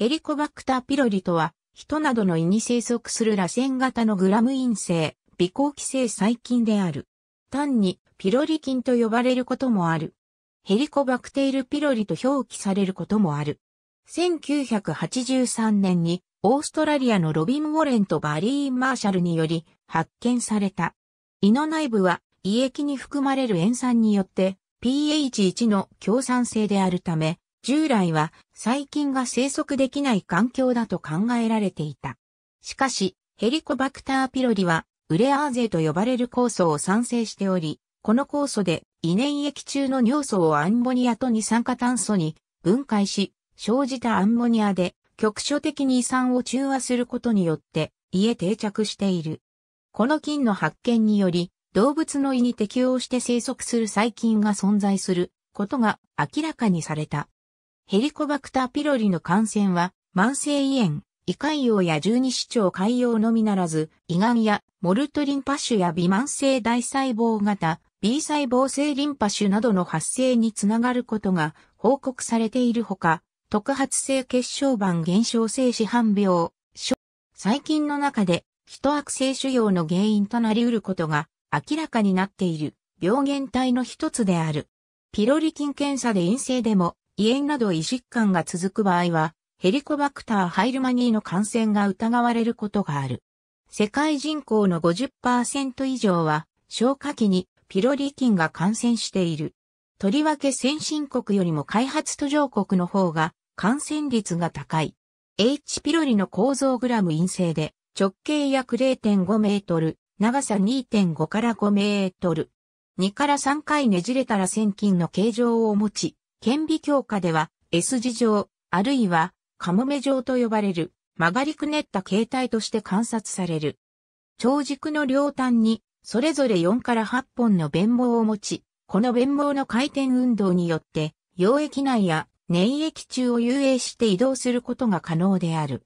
ヘリコバクターピロリとは、人などの胃に生息する螺旋型のグラム陰性、微抗寄生細菌である。単にピロリ菌と呼ばれることもある。ヘリコバクテールピロリと表記されることもある。1983年にオーストラリアのロビン・ウォレンとバリー・マーシャルにより発見された。胃の内部は胃液に含まれる塩酸によって pH1 の強酸性であるため従来は細菌が生息できない環境だと考えられていた。しかし、ヘリコバクターピロリは、ウレアーゼと呼ばれる酵素を産生しており、この酵素で、胃粘液中の尿素をアンモニアと二酸化炭素に分解し、生じたアンモニアで局所的に遺酸を中和することによって胃へ定着している。この菌の発見により、動物の胃に適応して生息する細菌が存在することが明らかにされた。ヘリコバクターピロリの感染は、慢性胃炎、胃潰瘍や十二指腸潰瘍のみならず、胃がんやモルトリンパ腫や微慢性大細胞型、B 細胞性リンパ腫などの発生につながることが報告されているほか、特発性血小板減少性市販病、細菌の中で、人悪性腫瘍の原因となり得ることが明らかになっている病原体の一つである。ピロリ菌検査で陰性でも胃炎など胃疾患が続く場合は、ヘリコバクターハイルマニーの感染が疑われることがある。世界人口の50%以上は、消化器にピロリ菌が感染している。とりわけ先進国よりも開発途上国の方が感染率が高い。H. ピロリの構造グラム陰性で直径約0.5メートル、長さ2.5から5メートル。2から3回ねじれたら線菌の形状を持ち、顕微鏡下では S 字状、あるいはカモメ状と呼ばれる曲がりくねった形態として観察される。長軸の両端にそれぞれ4から8本の弁毛を持ち、この弁毛の回転運動によって溶液内や粘液中を遊泳して移動することが可能である。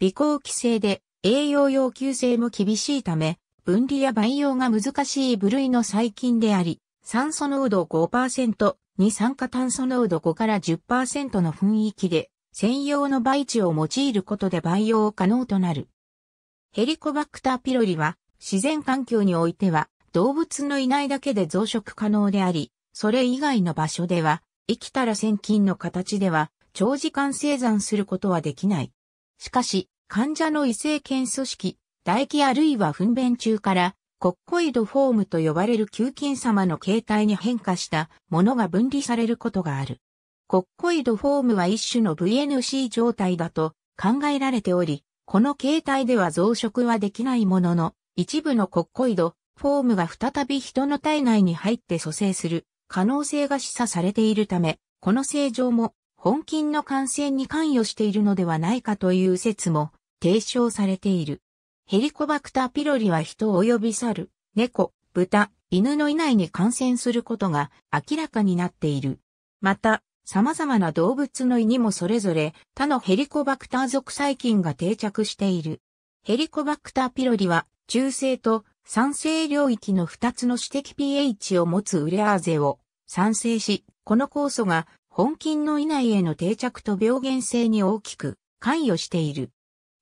微光規制で栄養要求性も厳しいため、分離や培養が難しい部類の細菌であり、酸素濃度5%、二酸化炭素濃度5から10%の雰囲気で、専用の培地を用いることで培養可能となる。ヘリコバクターピロリは、自然環境においては、動物のいないだけで増殖可能であり、それ以外の場所では、生きたら千菌の形では、長時間生産することはできない。しかし、患者の異性腱組織、唾液あるいは糞便中からコッコイドフォームと呼ばれる球菌様の形態に変化したものが分離されることがある。コッコイドフォームは一種の VNC 状態だと考えられており、この形態では増殖はできないものの、一部のコッコイドフォームが再び人の体内に入って蘇生する可能性が示唆されているため、この正常も本菌の感染に関与しているのではないかという説も提唱されている。ヘリコバクターピロリは人を及び去る、猫、豚、犬の以内に感染することが明らかになっている。また、様々な動物の胃にもそれぞれ他のヘリコバクター属細菌が定着している。ヘリコバクターピロリは中性と酸性領域の2つの指摘 pH を持つウレアーゼを酸性し、この酵素が本菌の以内への定着と病原性に大きく関与している。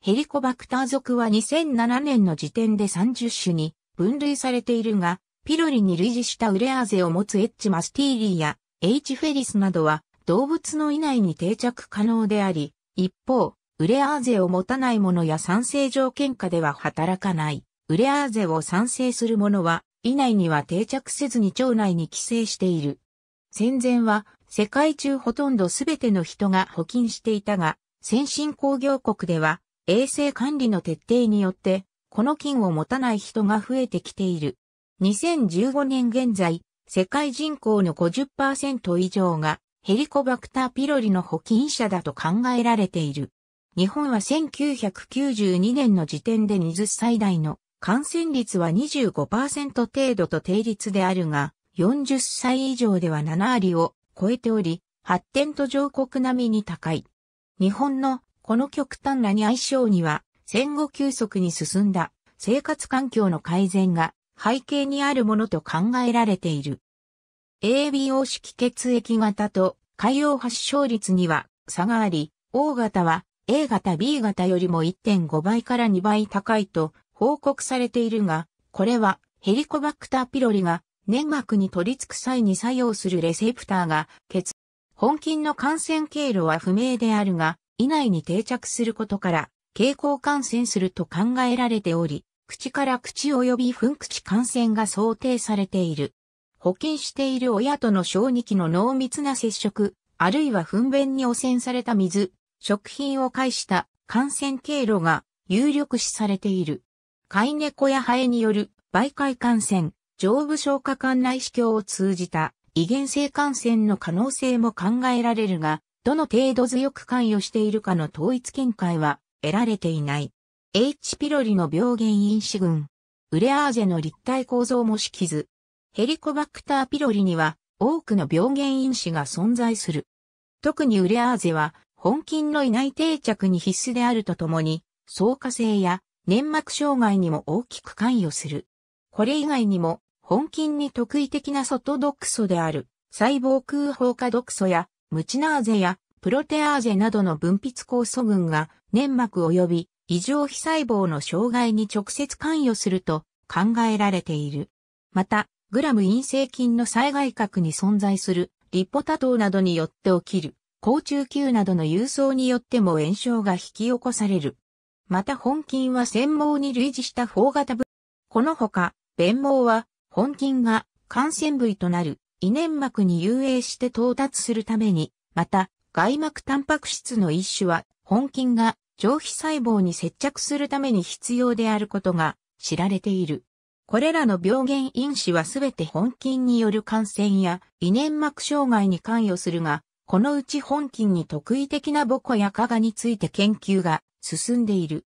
ヘリコバクター属は2007年の時点で30種に分類されているが、ピロリに類似したウレアーゼを持つエッチマスティーリーや H フェリスなどは動物の以内に定着可能であり、一方、ウレアーゼを持たないものや酸性条件下では働かない。ウレアーゼを酸性するものは、以内には定着せずに腸内に寄生している。戦前は、世界中ほとんどすべての人が補菌していたが、先進工業国では、衛生管理の徹底によって、この菌を持たない人が増えてきている。2015年現在、世界人口の50%以上がヘリコバクターピロリの保菌者だと考えられている。日本は1992年の時点で20歳代の感染率は25%程度と定率であるが、40歳以上では7割を超えており、発展途上国並みに高い。日本のこの極端なに相性には、戦後急速に進んだ生活環境の改善が背景にあるものと考えられている。ABO 式血液型と海洋発症率には差があり、O 型は A 型 B 型よりも1.5倍から2倍高いと報告されているが、これはヘリコバクターピロリが粘膜に取り付く際に作用するレセプターが血、本菌の感染経路は不明であるが、以内に定着することから、蛍光感染すると考えられており、口から口及び粉口感染が想定されている。保菌している親との小児期の濃密な接触、あるいは糞便に汚染された水、食品を介した感染経路が有力視されている。飼い猫やハエによる媒介感染、上部消化管内視鏡を通じた遺伝性感染の可能性も考えられるが、どの程度強く関与しているかの統一見解は得られていない。H. ピロリの病原因子群、ウレアーゼの立体構造も式図、ヘリコバクターピロリには多くの病原因子が存在する。特にウレアーゼは本菌のいない定着に必須であるとともに、相化性や粘膜障害にも大きく関与する。これ以外にも本菌に特異的な外毒素である細胞空放化毒素やムチナーゼやプロテアーゼなどの分泌酵素群が粘膜及び異常皮細胞の障害に直接関与すると考えられている。また、グラム陰性菌の災害核に存在するリポタ糖などによって起きる、高中球などの郵送によっても炎症が引き起こされる。また本菌は繊毛に類似した方型部。このほか、弁毛は本菌が感染部位となる胃粘膜に遊泳して到達するために、また、外膜タンパク質の一種は、本菌が上皮細胞に接着するために必要であることが知られている。これらの病原因子はすべて本菌による感染や胃粘膜障害に関与するが、このうち本菌に特異的な母コやカガについて研究が進んでいる。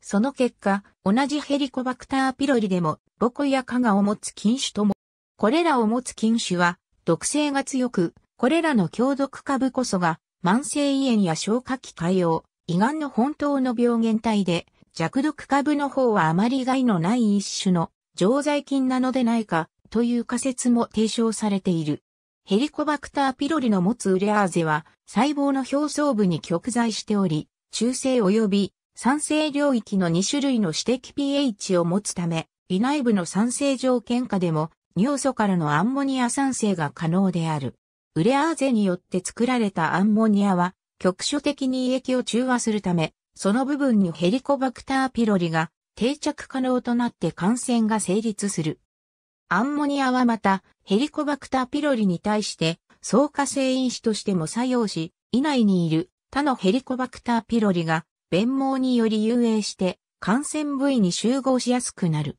その結果、同じヘリコバクターピロリでも、母コやカガを持つ菌種ともこれらを持つ菌種は毒性が強く、これらの強毒株こそが慢性胃炎や消化器潰瘍、胃がんの本当の病原体で、弱毒株の方はあまり害のない一種の常在菌なのでないかという仮説も提唱されている。ヘリコバクターピロリの持つウレアーゼは細胞の表層部に極在しており、中性及び酸性領域の2種類の指摘 pH を持つため、胃内部の酸性条件下でも尿素からのアンモニア酸性が可能である。ウレアーゼによって作られたアンモニアは、局所的に胃液を中和するため、その部分にヘリコバクターピロリが定着可能となって感染が成立する。アンモニアはまた、ヘリコバクターピロリに対して、草加性因子としても作用し、以内にいる他のヘリコバクターピロリが、弁毛により遊泳して、感染部位に集合しやすくなる。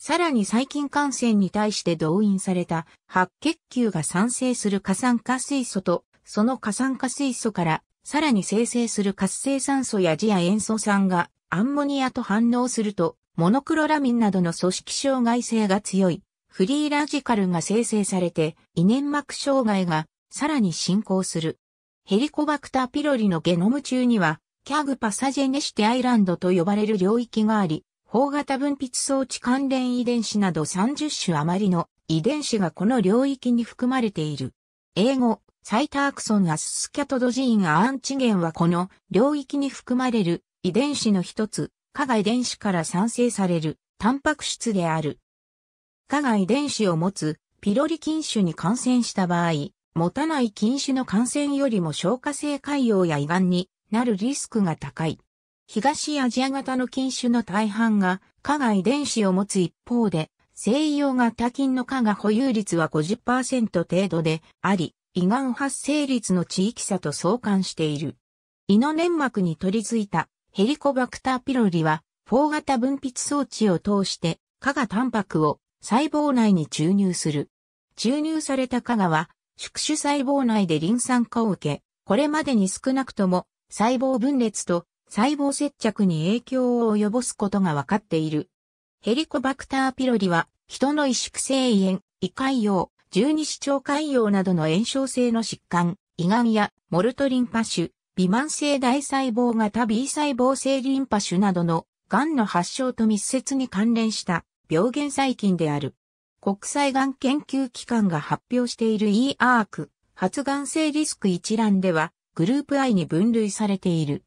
さらに細菌感染に対して動員された白血球が産生する過酸化水素と、その過酸化水素からさらに生成する活性酸素やジア塩素酸がアンモニアと反応すると、モノクロラミンなどの組織障害性が強いフリーラジカルが生成されて、胃粘膜障害がさらに進行する。ヘリコバクターピロリのゲノム中には、キャグパサジェネシテアイランドと呼ばれる領域があり、方型分泌装置関連遺伝子など30種余りの遺伝子がこの領域に含まれている。英語、サイタークソンアススキャトドジーンアアンチゲンはこの領域に含まれる遺伝子の一つ、加害遺伝子から産生されるタンパク質である。加害遺伝子を持つピロリ菌種に感染した場合、持たない菌種の感染よりも消化性潰瘍や胃がんになるリスクが高い。東アジア型の菌種の大半が加害遺伝子を持つ一方で、西洋型菌の加が保有率は50%程度であり、胃がん発生率の地域差と相関している。胃の粘膜に取り付いたヘリコバクターピロリは、4型分泌装置を通して、加がタンパクを細胞内に注入する。注入された加がは、宿主細胞内でリン酸化を受け、これまでに少なくとも細胞分裂と細胞接着に影響を及ぼすことが分かっている。ヘリコバクターピロリは、人の萎縮性胃炎、胃潰瘍、十二指腸潰瘍などの炎症性の疾患、胃がんやモルトリンパ腫、微慢性大細胞型 B 細胞性リンパ腫などの癌の発症と密接に関連した病原細菌である。国際がん研究機関が発表している e a r ク発がん性リスク一覧では、グループ I に分類されている。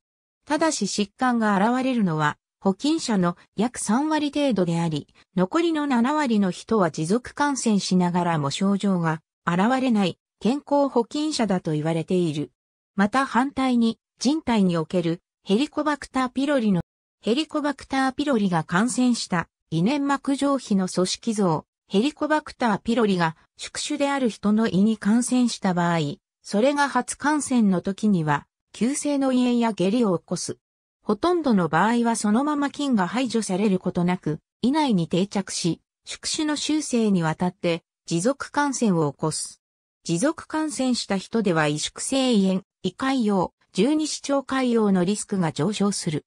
ただし疾患が現れるのは、保菌者の約3割程度であり、残りの7割の人は持続感染しながらも症状が現れない健康保菌者だと言われている。また反対に人体におけるヘリコバクターピロリのヘリコバクターピロリが感染した胃粘膜上皮の組織像、ヘリコバクターピロリが宿主である人の胃に感染した場合、それが初感染の時には急性の胃炎や下痢を起こす。ほとんどの場合はそのまま菌が排除されることなく、胃内に定着し、宿主の修正にわたって持続感染を起こす。持続感染した人では萎縮性胃炎、胃潰瘍、十二指腸潰瘍のリスクが上昇する。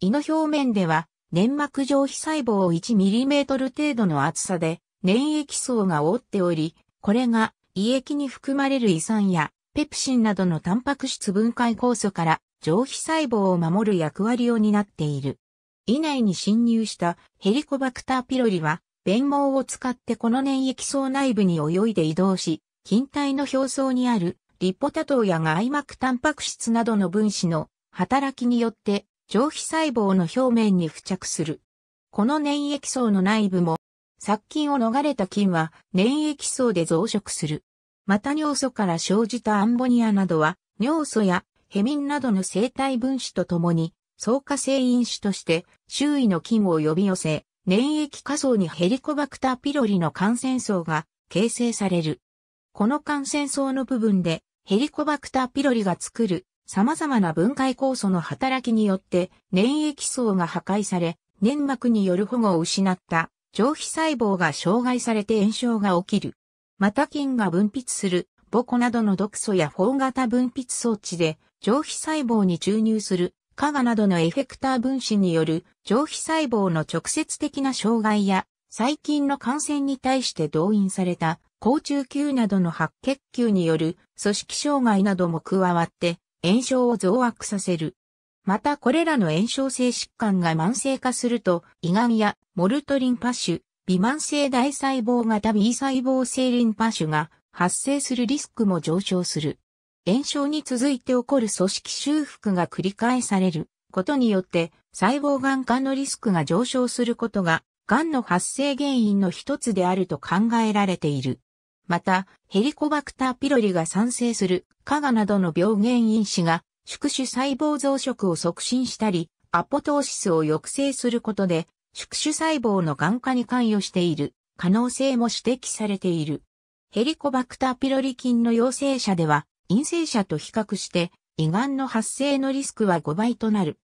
胃の表面では粘膜上皮細胞を 1mm 程度の厚さで粘液層が覆っており、これが胃液に含まれる胃酸やペプシンなどのタンパク質分解酵素から上皮細胞を守る役割を担っている。以内に侵入したヘリコバクターピロリは、弁毛を使ってこの粘液層内部に泳いで移動し、筋体の表層にあるリポタ糖や外膜タンパク質などの分子の働きによって上皮細胞の表面に付着する。この粘液層の内部も、殺菌を逃れた菌は粘液層で増殖する。また尿素から生じたアンモニアなどは、尿素やヘミンなどの生体分子とともに、相加性因子として周囲の菌を呼び寄せ、粘液下層にヘリコバクターピロリの感染層が形成される。この感染層の部分でヘリコバクターピロリが作る様々な分解酵素の働きによって粘液層が破壊され、粘膜による保護を失った上皮細胞が障害されて炎症が起きる。また菌が分泌する、ボコなどの毒素や4型分泌装置で、上皮細胞に注入する、加賀などのエフェクター分子による上皮細胞の直接的な障害や細菌の感染に対して動員された高中球などの白血球による組織障害なども加わって炎症を増悪させる。またこれらの炎症性疾患が慢性化すると胃がんやモルトリンパ腫、微慢性大細胞型 B 細胞性リンパ腫が発生するリスクも上昇する。炎症に続いて起こる組織修復が繰り返されることによって細胞癌化のリスクが上昇することが癌の発生原因の一つであると考えられている。また、ヘリコバクターピロリが産生する加賀などの病原因子が宿主細胞増殖を促進したり、アポトーシスを抑制することで宿主細胞の癌化に関与している可能性も指摘されている。ヘリコバクターピロリ菌の陽性者では陰性者と比較して胃がんの発生のリスクは5倍となる。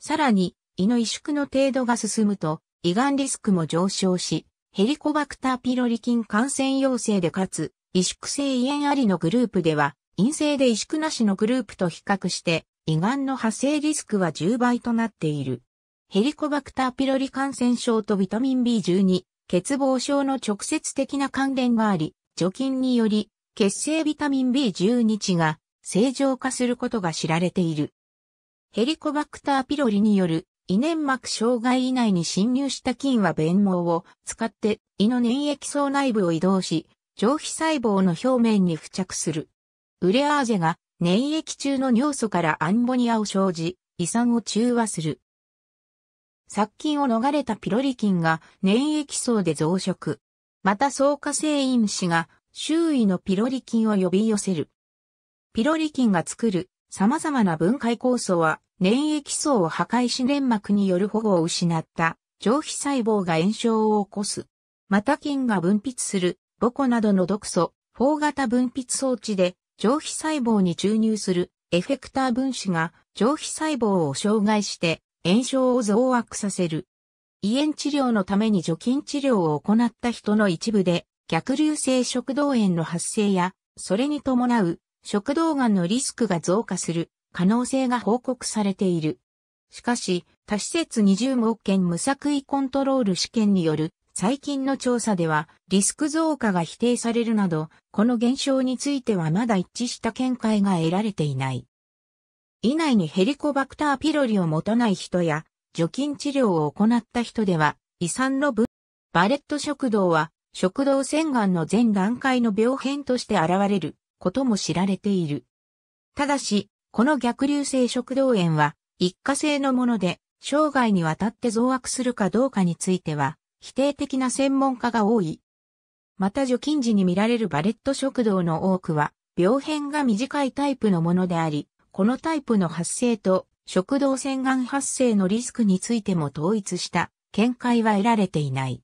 さらに胃の萎縮の程度が進むと胃がんリスクも上昇し、ヘリコバクターピロリ菌感染陽性でかつ萎縮性胃炎ありのグループでは陰性で萎縮なしのグループと比較して胃がんの発生リスクは10倍となっている。ヘリコバクターピロリ感染症とビタミン B12、欠乏症の直接的な関連があり、除菌により、血清ビタミン B12 値が正常化することが知られている。ヘリコバクターピロリによる胃粘膜障害以内に侵入した菌は弁毛を使って胃の粘液層内部を移動し、上皮細胞の表面に付着する。ウレアーゼが粘液中の尿素からアンモニアを生じ、胃酸を中和する。殺菌を逃れたピロリ菌が粘液層で増殖。また草加性因子が周囲のピロリ菌を呼び寄せる。ピロリ菌が作る様々な分解酵素は粘液層を破壊し粘膜による保護を失った上皮細胞が炎症を起こす。また菌が分泌するボコなどの毒素、4型分泌装置で上皮細胞に注入するエフェクター分子が上皮細胞を障害して炎症を増悪させる。胃炎治療のために除菌治療を行った人の一部で、逆流性食道炎の発生や、それに伴う食道がんのリスクが増加する可能性が報告されている。しかし、多施設20号件無作為コントロール試験による最近の調査ではリスク増加が否定されるなど、この現象についてはまだ一致した見解が得られていない。以内にヘリコバクターピロリを持たない人や、除菌治療を行った人では、遺産の分、バレット食道は、食道腺がんの全段階の病変として現れることも知られている。ただし、この逆流性食道炎は、一過性のもので、生涯にわたって増悪するかどうかについては、否定的な専門家が多い。また除菌時に見られるバレット食道の多くは、病変が短いタイプのものであり、このタイプの発生と食道腺がん発生のリスクについても統一した見解は得られていない。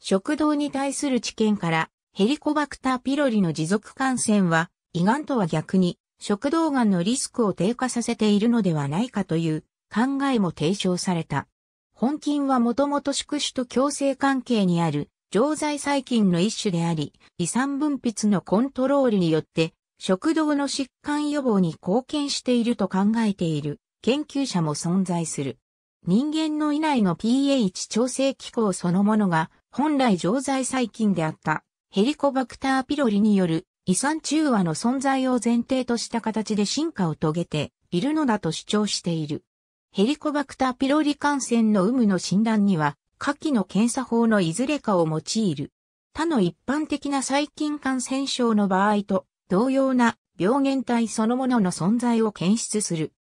食道に対する知見からヘリコバクターピロリの持続感染は胃がんとは逆に食道がんのリスクを低下させているのではないかという考えも提唱された。本菌はもともと宿主と共生関係にある常在細菌の一種であり、胃酸分泌のコントロールによって食道の疾患予防に貢献していると考えている研究者も存在する。人間の以内の pH 調整機構そのものが本来常在細菌であったヘリコバクターピロリによる遺産中和の存在を前提とした形で進化を遂げているのだと主張している。ヘリコバクターピロリ感染の有無の診断には、下記の検査法のいずれかを用いる。他の一般的な細菌感染症の場合と同様な病原体そのものの存在を検出する。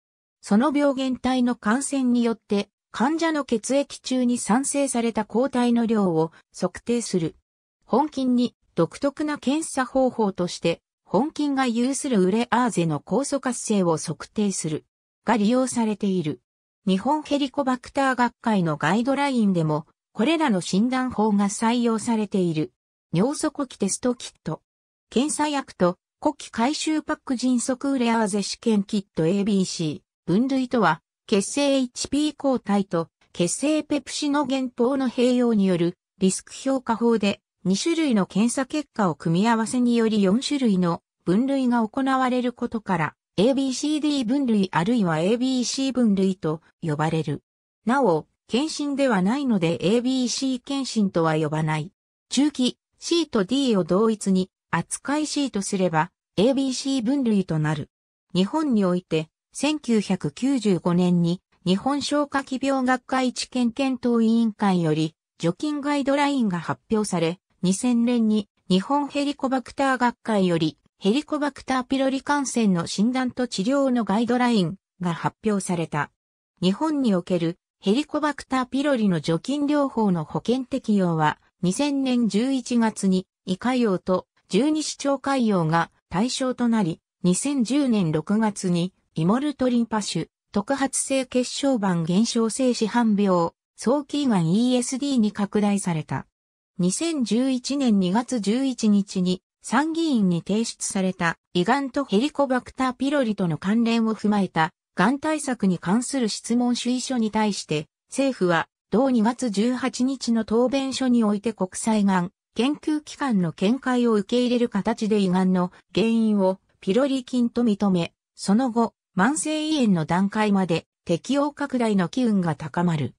その病原体の感染によって患者の血液中に産生された抗体の量を測定する。本菌に独特な検査方法として本菌が有するウレアーゼの酵素活性を測定するが利用されている。日本ヘリコバクター学会のガイドラインでもこれらの診断法が採用されている。尿素呼気テストキット。検査薬と古希回収パック迅速ウレアーゼ試験キット ABC 分類とは、血清 HP 抗体と血清ペプシの原法の併用によるリスク評価法で2種類の検査結果を組み合わせにより4種類の分類が行われることから ABCD 分類あるいは ABC 分類と呼ばれる。なお、検診ではないので ABC 検診とは呼ばない。中期 C と D を同一に扱い C とすれば ABC 分類となる。日本において、1995年に日本消化器病学会知見検討委員会より除菌ガイドラインが発表され、2000年に日本ヘリコバクター学会よりヘリコバクターピロリ感染の診断と治療のガイドラインが発表された。日本におけるヘリコバクターピロリの除菌療法の保険適用は2000年11月に胃潰瘍と十二指腸潰瘍が対象となり、2010年6月にイモルトリンパ腫、特発性血小板減少性死半病、早期がん ESD に拡大された。2011年2月11日に参議院に提出された胃がんとヘリコバクターピロリとの関連を踏まえたがん対策に関する質問主意書に対して政府は同2月18日の答弁書において国際がん研究機関の見解を受け入れる形で胃がんの原因をピロリ菌と認め、その後、慢性胃炎の段階まで適応拡大の機運が高まる。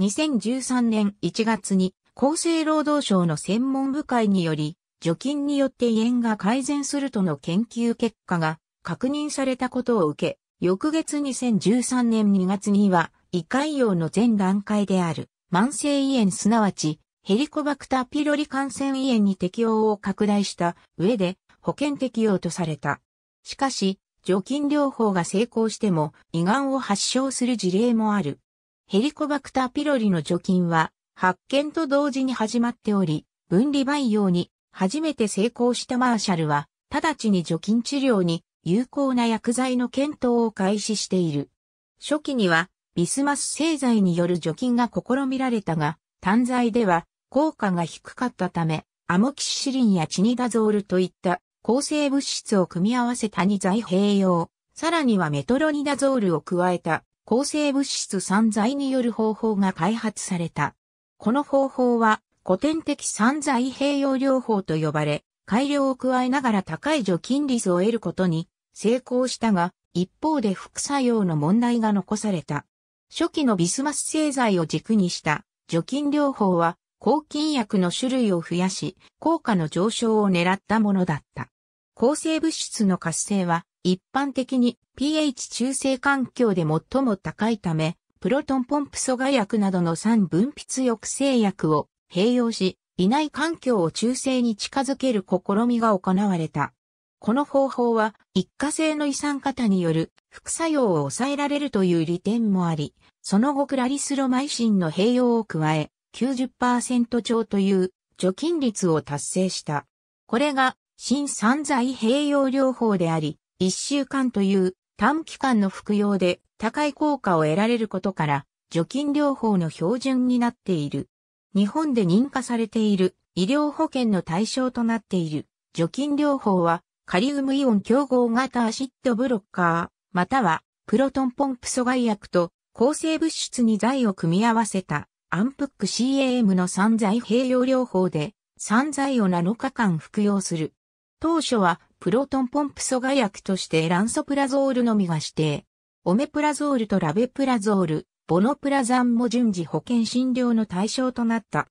2013年1月に厚生労働省の専門部会により、除菌によって胃炎が改善するとの研究結果が確認されたことを受け、翌月2013年2月には、胃潰瘍の全段階である慢性胃炎すなわちヘリコバクターピロリ感染胃炎に適応を拡大した上で保険適用とされた。しかし、除菌療法が成功しても胃がんを発症する事例もある。ヘリコバクターピロリの除菌は発見と同時に始まっており、分離培養に初めて成功したマーシャルは、直ちに除菌治療に有効な薬剤の検討を開始している。初期にはビスマス製剤による除菌が試みられたが、単剤では効果が低かったため、アモキシリンやチニダゾールといった抗生物質を組み合わせた2剤併用、さらにはメトロニダゾールを加えた抗生物質散剤による方法が開発された。この方法は古典的散剤併用療法と呼ばれ、改良を加えながら高い除菌率を得ることに成功したが、一方で副作用の問題が残された。初期のビスマス製剤を軸にした除菌療法は抗菌薬の種類を増やし、効果の上昇を狙ったものだった。抗生物質の活性は、一般的に pH 中性環境で最も高いため、プロトンポンプ阻害薬などの酸分泌抑制薬を併用し、胃内環境を中性に近づける試みが行われた。この方法は、一過性の胃酸型による副作用を抑えられるという利点もあり、その後クラリスロマイシンの併用を加え、90%超という除菌率を達成した。これが新散剤併用療法であり、1週間という短期間の服用で高い効果を得られることから、除菌療法の標準になっている。日本で認可されている医療保険の対象となっている除菌療法はカリウムイオン競合型アシッドブロッカーまたはプロトンポンプ阻害薬と抗生物質に剤を組み合わせたアンプック CAM の散剤併用療法で散剤を7日間服用する。当初はプロトンポンプ阻害薬としてランソプラゾールのみが指定。オメプラゾールとラベプラゾール、ボノプラザンも順次保険診療の対象となった。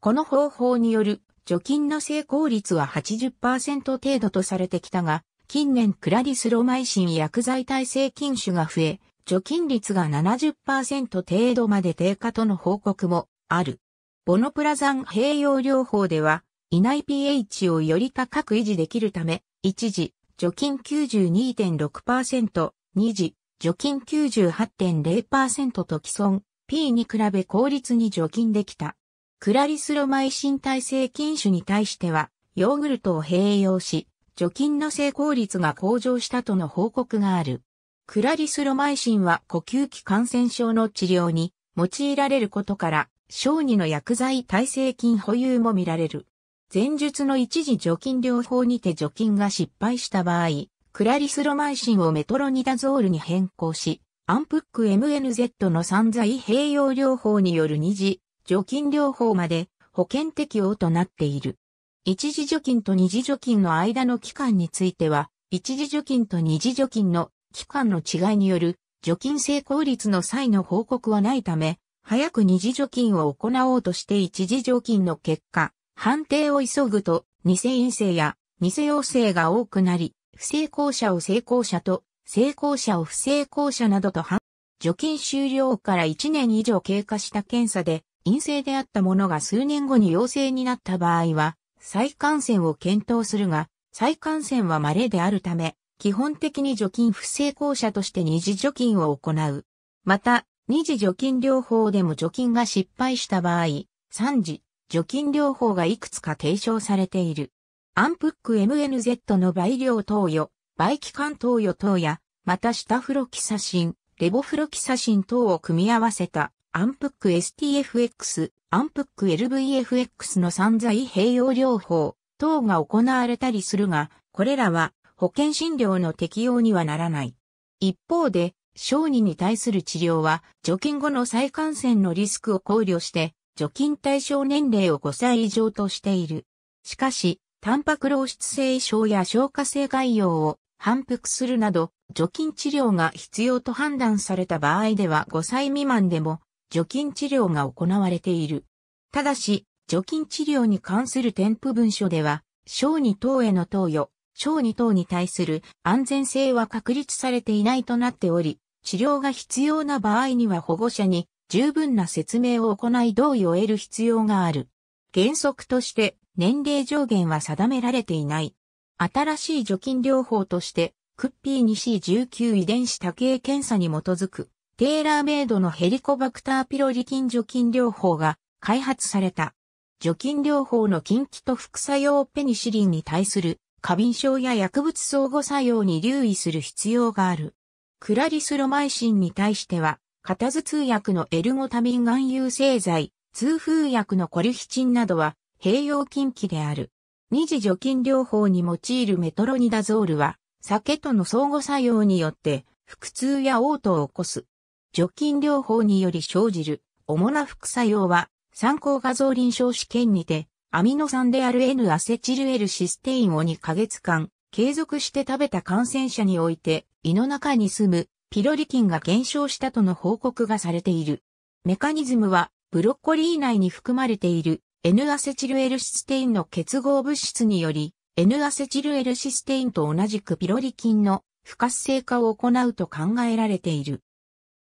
この方法による除菌の成功率は80%程度とされてきたが、近年クラディスロマイシン薬剤耐性菌種が増え、除菌率が70%程度まで低下との報告もある。ボノプラザン併用療法では、いない pH をより高く維持できるため、一時、除菌92.6%、二次、除菌98.0%と既存 P に比べ効率に除菌できた。クラリスロマイシン耐性菌種に対しては、ヨーグルトを併用し、除菌の成功率が向上したとの報告がある。クラリスロマイシンは呼吸器感染症の治療に用いられることから、小児の薬剤耐性菌保有も見られる。前述の一時除菌療法にて除菌が失敗した場合、クラリスロマイシンをメトロニダゾールに変更し、アンプック MNZ の散剤併用療法による二次除菌療法まで保険適用となっている。一時除菌と二次除菌の間の期間については、一時除菌と二次除菌の期間の違いによる除菌成功率の際の報告はないため、早く二次除菌を行おうとして一次除菌の結果、判定を急ぐと、偽陰性や偽陽性が多くなり、不成功者を成功者と、成功者を不成功者などと判、除菌終了から1年以上経過した検査で、陰性であったものが数年後に陽性になった場合は、再感染を検討するが、再感染は稀であるため、基本的に除菌不成功者として二次除菌を行う。また、二次除菌療法でも除菌が失敗した場合、三次除菌療法がいくつか提唱されている。アンプック MNZ の倍量投与、倍期間投与等や、また下フロキサシン、レボフロキサシン等を組み合わせたアンプック STFX、アンプック LVFX の散在併用療法等が行われたりするが、これらは保険診療の適用にはならない。一方で、小児に対する治療は、除菌後の再感染のリスクを考慮して、除菌対象年齢を5歳以上としている。しかし、タンパク漏出性症や消化性概要を反復するなど、除菌治療が必要と判断された場合では5歳未満でも除菌治療が行われている。ただし、除菌治療に関する添付文書では、小児等への投与、小児等に対する安全性は確立されていないとなっており、治療が必要な場合には保護者に十分な説明を行い同意を得る必要がある。原則として年齢上限は定められていない。新しい除菌療法として、クッピー 2C19 遺伝子多形検査に基づく、テーラーメイドのヘリコバクターピロリ菌除菌療法が開発された。除菌療法の禁忌と副作用ペニシリンに対する過敏症や薬物相互作用に留意する必要がある。クラリスロマイシンに対しては、片頭痛薬のエルゴタミン含有製剤、痛風薬のコリヒチンなどは併用禁忌である。二次除菌療法に用いるメトロニダゾールは、酒との相互作用によって、腹痛や嘔吐を起こす。除菌療法により生じる主な副作用は、参考画像臨床試験にて、アミノ酸である N アセチル L システインを2ヶ月間、継続して食べた感染者において、胃の中に住むピロリ菌が減少したとの報告がされている。メカニズムは、ブロッコリー内に含まれている N アセチル L システインの結合物質により、N アセチル L システインと同じくピロリ菌の不活性化を行うと考えられている。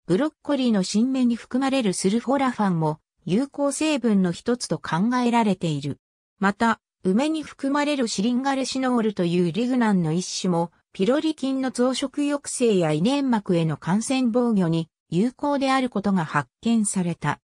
ブロッコリーの新芽に含まれるスルフォラファンも有効成分の一つと考えられている。また、梅に含まれるシリンガレシノールというリグナンの一種も、ピロリ菌の増殖抑制や胃粘膜への感染防御に有効であることが発見された。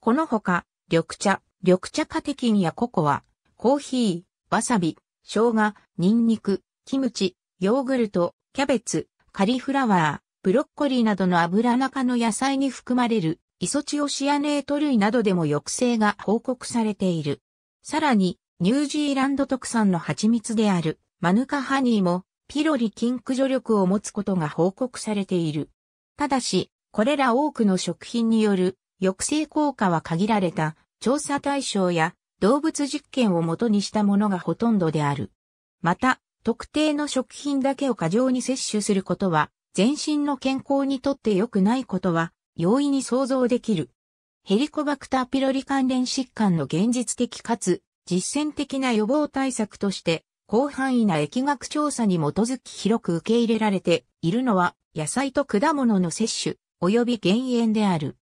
このほか、緑茶、緑茶カテキンやココア、コーヒー、わさび、生姜、ニンニク、キムチ、ヨーグルト、キャベツ、カリフラワー、ブロッコリーなどの油中の野菜に含まれるイソチオシアネート類などでも抑制が報告されている。さらに、ニュージーランド特産の蜂蜜であるマヌカハニーもピロリ菌駆除力を持つことが報告されている。ただし、これら多くの食品による抑制効果は限られた調査対象や動物実験をもとにしたものがほとんどである。また、特定の食品だけを過剰に摂取することは、全身の健康にとって良くないことは容易に想像できる。ヘリコバクターピロリ関連疾患の現実的かつ実践的な予防対策として、広範囲な疫学調査に基づき広く受け入れられているのは、野菜と果物の摂取、及び減塩である。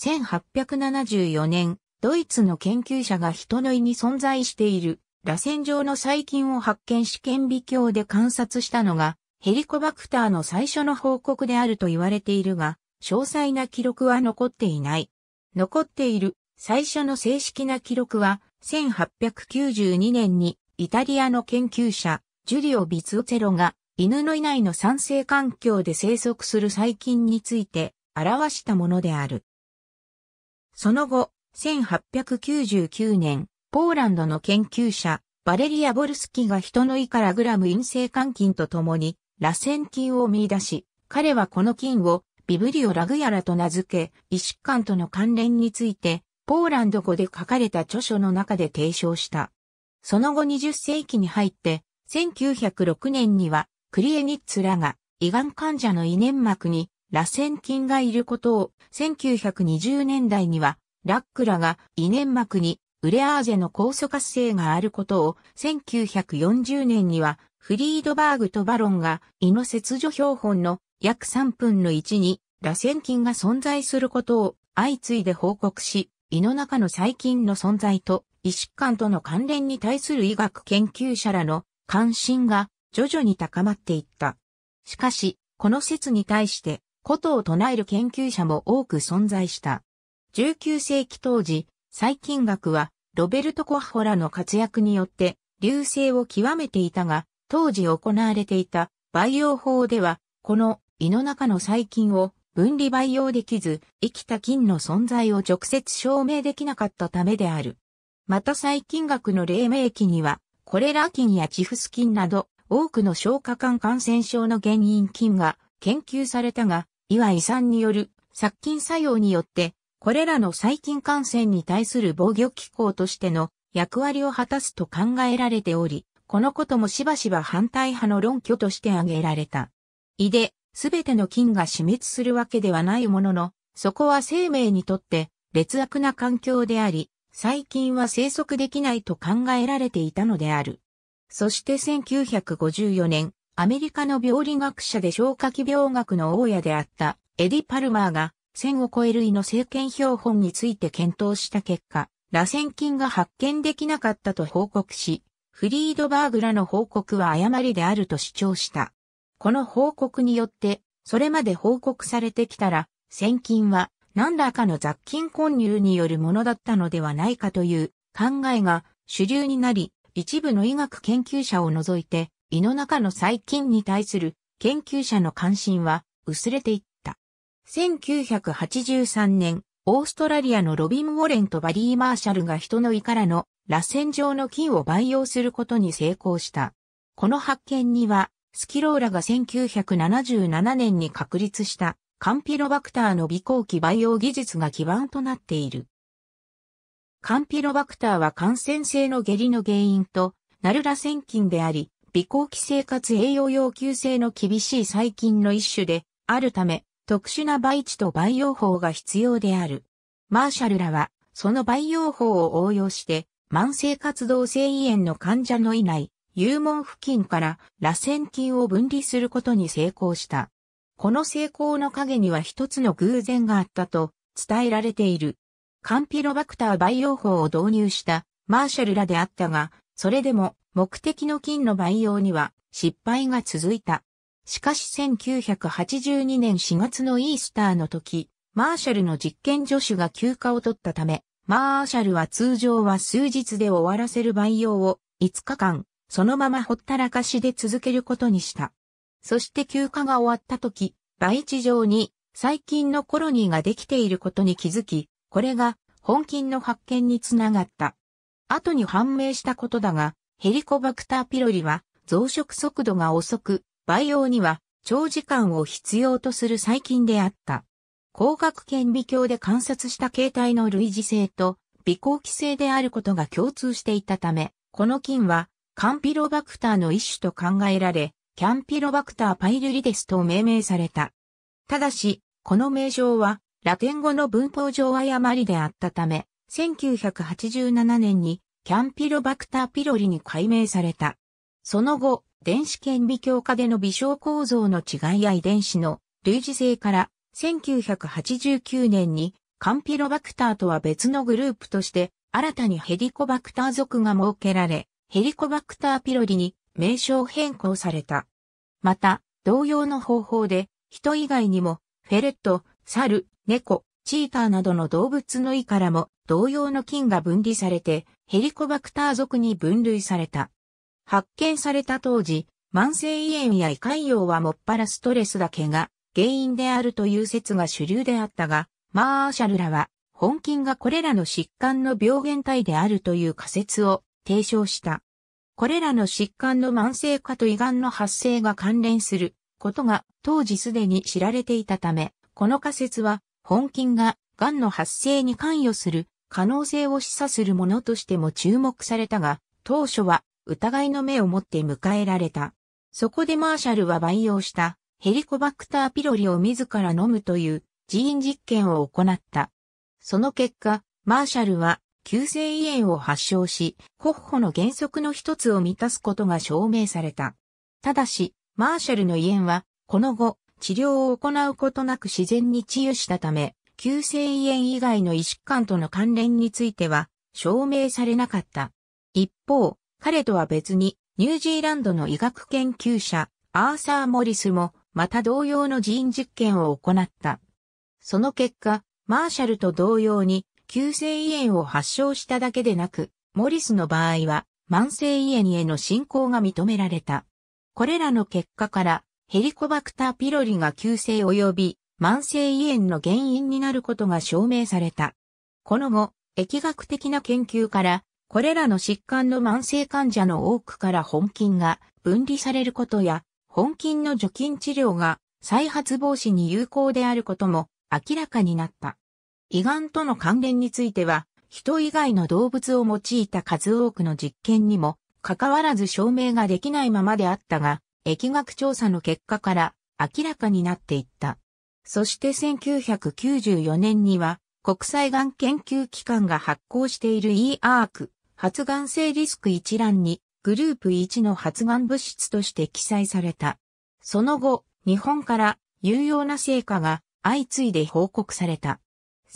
1874年、ドイツの研究者が人の胃に存在している、螺旋状の細菌を発見し顕微鏡で観察したのが、ヘリコバクターの最初の報告であると言われているが、詳細な記録は残っていない。残っている最初の正式な記録は、1892年にイタリアの研究者、ジュリオ・ビツオツェロが、犬の以内の酸性環境で生息する細菌について表したものである。その後、1899年、ポーランドの研究者、バレリア・ボルスキが人の胃からグラム陰性肝菌と共に、螺旋菌を見出し、彼はこの菌をビブリオ・ラグヤラと名付け、医疾患との関連について、ポーランド語で書かれた著書の中で提唱した。その後20世紀に入って、1906年には、クリエニッツらが、胃がん患者の胃粘膜に、螺旋菌がいることを、1920年代には、ラックらが胃粘膜にウレアーゼの酵素活性があることを、1940年にはフリードバーグとバロンが胃の切除標本の約3分の1に螺旋菌が存在することを相次いで報告し、胃の中の細菌の存在と胃疾患との関連に対する医学研究者らの関心が徐々に高まっていった。しかし、この説に対して、ことを唱える研究者も多く存在した。19世紀当時、細菌学はロベルト・コッホラの活躍によって流星を極めていたが、当時行われていた培養法では、この胃の中の細菌を分離培養できず、生きた菌の存在を直接証明できなかったためである。また細菌学の黎明期には、コレラ菌やチフス菌など、多くの消化管感染症の原因菌が研究されたが、胃は胃酸による殺菌作用によって、これらの細菌感染に対する防御機構としての役割を果たすと考えられており、このこともしばしば反対派の論拠として挙げられた。すべての菌が死滅するわけではないものの、そこは生命にとって劣悪な環境であり、細菌は生息できないと考えられていたのである。そして1954年、アメリカの病理学者で消化器病学の大家であったエディ・パルマーが1000を超える胃の政権標本について検討した結果、螺旋菌が発見できなかったと報告し、フリードバーグらの報告は誤りであると主張した。この報告によって、それまで報告されてきたら、先金は何らかの雑菌混入によるものだったのではないかという考えが主流になり、一部の医学研究者を除いて、胃の中の細菌に対する研究者の関心は薄れていった。1983年、オーストラリアのロビン・ウォレンとバリー・マーシャルが人の胃からの螺旋状の菌を培養することに成功した。この発見にはスキローラが1977年に確立したカンピロバクターの微光器培養技術が基盤となっている。カンピロバクターは感染性の下痢の原因とナルラ腺菌であり、微光器生活栄養要求性の厳しい細菌の一種であるため、特殊な培地と培養法が必要である。マーシャルらは、その培養法を応用して、慢性活動性胃炎の患者のいない幽門付近から螺旋菌を分離することに成功した。この成功の陰には一つの偶然があったと伝えられている。カンピロバクター培養法を導入したマーシャルらであったが、それでも目的の菌の培養には失敗が続いた。しかし1982年4月のイースターの時、マーシャルの実験助手が休暇を取ったため、マーシャルは通常は数日で終わらせる培養を5日間そのままほったらかしで続けることにした。そして休暇が終わった時、培地上に細菌のコロニーができていることに気づき、これが本菌の発見につながった。後に判明したことだが、ヘリコバクターピロリは増殖速度が遅く、培養には長時間を必要とする細菌であった。光学顕微鏡で観察した形態の類似性と微光気性であることが共通していたため、この菌はカンピロバクターの一種と考えられ、キャンピロバクターパイルリデスと命名された。ただし、この名称は、ラテン語の文法上誤りであったため、1987年にキャンピロバクターピロリに改名された。その後、電子顕微鏡下での微小構造の違いや遺伝子の類似性から、1989年にカンピロバクターとは別のグループとして、新たにヘディコバクター属が設けられ、ヘリコバクターピロリに名称変更された。また、同様の方法で、人以外にも、フェレット、猿、猫、チーターなどの動物の胃からも同様の菌が分離されて、ヘリコバクター属に分類された。発見された当時、慢性胃炎や胃潰瘍はもっぱらストレスだけが原因であるという説が主流であったが、マーシャルらは、本菌がこれらの疾患の病原体であるという仮説を提唱した。これらの疾患の慢性化と胃がんの発生が関連することが当時すでに知られていたため、この仮説は本菌が癌の発生に関与する可能性を示唆するものとしても注目されたが、当初は疑いの目を持って迎えられた。そこでマーシャルは培養したヘリコバクターピロリを自ら飲むという人員実験を行った。その結果、マーシャルは急性胃炎を発症し、国ッホの原則の一つを満たすことが証明された。ただし、マーシャルの胃炎は、この後、治療を行うことなく自然に治癒したため、急性胃炎以外の医疾患との関連については、証明されなかった。一方、彼とは別に、ニュージーランドの医学研究者、アーサー・モリスも、また同様の人実験を行った。その結果、マーシャルと同様に、急性胃炎を発症しただけでなく、モリスの場合は慢性胃炎への進行が認められた。これらの結果から、ヘリコバクターピロリが急性及び慢性胃炎の原因になることが証明された。この後、疫学的な研究から、これらの疾患の慢性患者の多くから本菌が分離されることや、本菌の除菌治療が再発防止に有効であることも明らかになった。胃がんとの関連については、人以外の動物を用いた数多くの実験にも、かかわらず証明ができないままであったが、疫学調査の結果から明らかになっていった。そして1994年には、国際がん研究機関が発行している e-ARC、発がん性リスク一覧に、グループ1の発がん物質として記載された。その後、日本から有用な成果が相次いで報告された。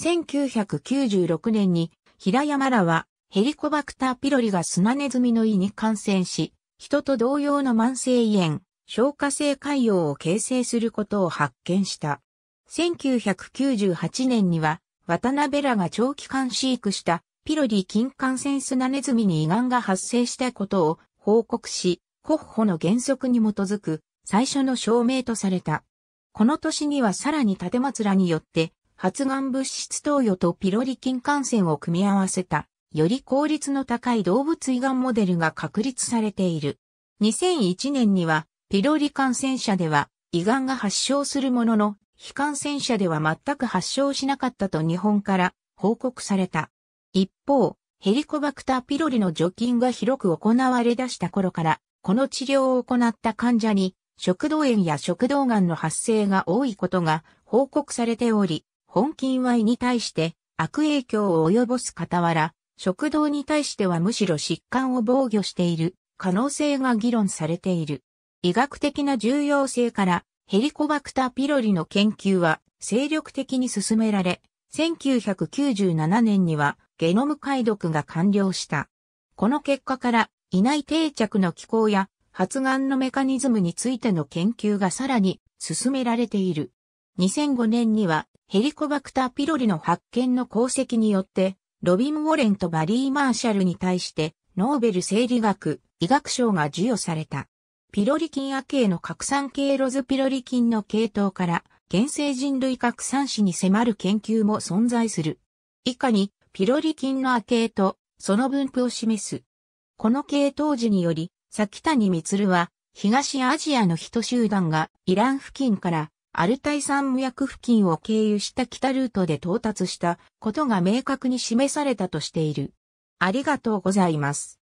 1996年に平山らはヘリコバクターピロリがスナネズミの胃に感染し、人と同様の慢性胃炎、消化性海洋を形成することを発見した。1998年には渡辺らが長期間飼育したピロリ菌感染スナネズミに胃がんが発生したことを報告し、ッホの原則に基づく最初の証明とされた。この年にはさらに立松らによって発がん物質投与とピロリ菌感染を組み合わせた、より効率の高い動物胃がんモデルが確立されている。2001年には、ピロリ感染者では、胃がんが発症するものの、非感染者では全く発症しなかったと日本から報告された。一方、ヘリコバクターピロリの除菌が広く行われ出した頃から、この治療を行った患者に、食道炎や食道癌の発生が多いことが報告されており、本金は胃に対して悪影響を及ぼす傍ら、食道に対してはむしろ疾患を防御している可能性が議論されている。医学的な重要性からヘリコバクタピロリの研究は精力的に進められ、1997年にはゲノム解読が完了した。この結果から胃内定着の機構や発がんのメカニズムについての研究がさらに進められている。2005年にはヘリコバクターピロリの発見の功績によって、ロビン・ウォレンとバリー・マーシャルに対して、ノーベル生理学、医学賞が授与された。ピロリ菌亜系の核酸系ロズピロリ菌の系統から、現生人類核酸子に迫る研究も存在する。以下に、ピロリ菌の亜系と、その分布を示す。この系統時により、先谷光は、東アジアの人集団がイラン付近からアルタイ山薬付近を経由した北ルートで到達したことが明確に示されたとしている。ありがとうございます。